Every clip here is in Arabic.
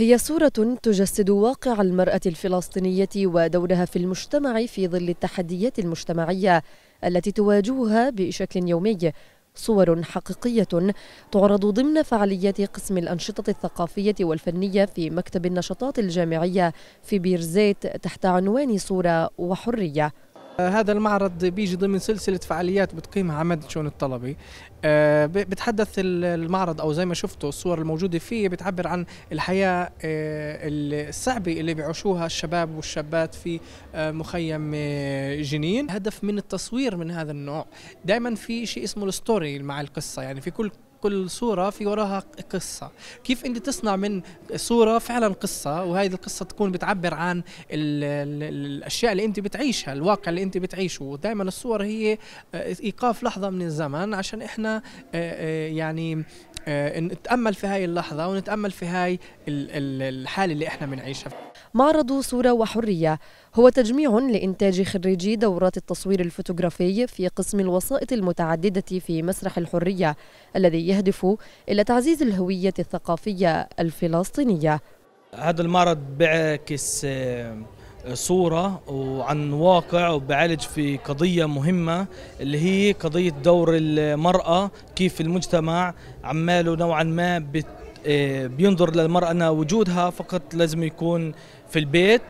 هي صورة تجسد واقع المرأة الفلسطينية ودورها في المجتمع في ظل التحديات المجتمعية التي تواجهها بشكل يومي صور حقيقية تعرض ضمن فعاليات قسم الأنشطة الثقافية والفنية في مكتب النشاطات الجامعية في بيرزيت تحت عنوان صورة وحرية آه، هذا المعرض بيجي ضمن سلسلة فعاليات بتقيمها عماد شؤون الطلبة آه، بتحدث المعرض أو زي ما شفتوا الصور الموجودة فيه بتعبر عن الحياة آه، الصعبة اللي بيعيشوها الشباب والشابات في مخيم جنين هدف من التصوير من هذا النوع دائما في شيء اسمه الستوري مع القصة يعني في كل كل صوره في وراها قصه كيف انت تصنع من صوره فعلا قصه وهذه القصه تكون بتعبر عن الـ الـ الاشياء اللي انت بتعيشها الواقع اللي انت بتعيشه ودائما الصور هي آه، ايقاف لحظه من الزمن عشان احنا آه، آه، يعني آه، نتامل في هاي اللحظه ونتامل في هاي الحاله اللي احنا بنعيشها معرض صوره وحريه هو تجميع لانتاج خريجي دورات التصوير الفوتوغرافي في قسم الوسائط المتعدده في مسرح الحريه الذي يهدف الى تعزيز الهويه الثقافيه الفلسطينيه هذا المعرض بعكس آه، صورة وعن واقع وبعالج في قضية مهمة اللي هي قضية دور المرأة كيف المجتمع عماله نوعا ما آه، بينظر للمرأة أن وجودها فقط لازم يكون في البيت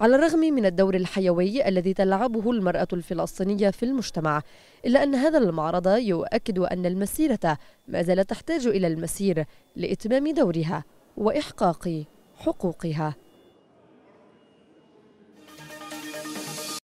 على الرغم من الدور الحيوي الذي تلعبه المرأة الفلسطينية في المجتمع إلا أن هذا المعرض يؤكد أن المسيرة ما زالت تحتاج إلى المسير لإتمام دورها وإحقاق حقوقها